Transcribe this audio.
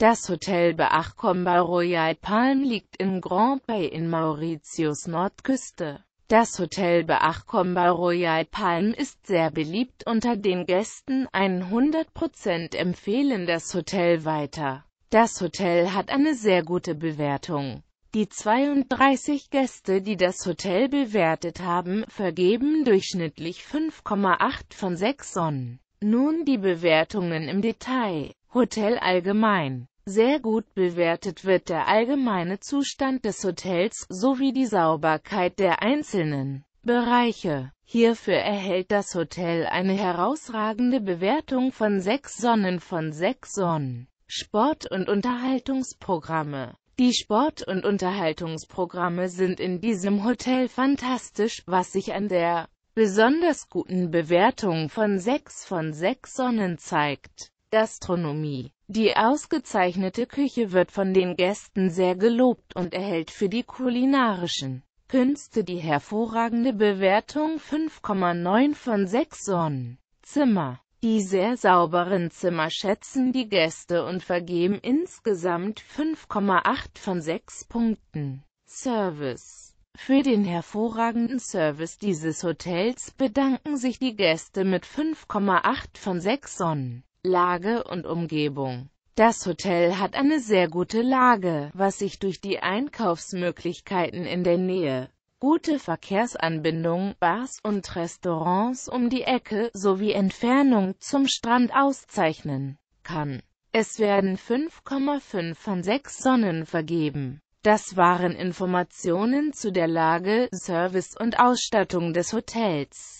Das Hotel Beachcomba Royal Palm liegt in Grand Bay in Mauritius Nordküste. Das Hotel Beachcomba Royal Palm ist sehr beliebt unter den Gästen, 100% empfehlen das Hotel weiter. Das Hotel hat eine sehr gute Bewertung. Die 32 Gäste, die das Hotel bewertet haben, vergeben durchschnittlich 5,8 von 6 Sonnen. Nun die Bewertungen im Detail. Hotel allgemein sehr gut bewertet wird der allgemeine Zustand des Hotels, sowie die Sauberkeit der einzelnen Bereiche. Hierfür erhält das Hotel eine herausragende Bewertung von 6 Sonnen von 6 Sonnen. Sport- und Unterhaltungsprogramme Die Sport- und Unterhaltungsprogramme sind in diesem Hotel fantastisch, was sich an der besonders guten Bewertung von 6 von 6 Sonnen zeigt. Gastronomie Die ausgezeichnete Küche wird von den Gästen sehr gelobt und erhält für die kulinarischen Künste die hervorragende Bewertung 5,9 von 6 Sonnen. Zimmer Die sehr sauberen Zimmer schätzen die Gäste und vergeben insgesamt 5,8 von 6 Punkten. Service für den hervorragenden Service dieses Hotels bedanken sich die Gäste mit 5,8 von 6 Sonnen. Lage und Umgebung. Das Hotel hat eine sehr gute Lage, was sich durch die Einkaufsmöglichkeiten in der Nähe, gute Verkehrsanbindung, Bars und Restaurants um die Ecke sowie Entfernung zum Strand auszeichnen kann. Es werden 5,5 von 6 Sonnen vergeben. Das waren Informationen zu der Lage, Service und Ausstattung des Hotels.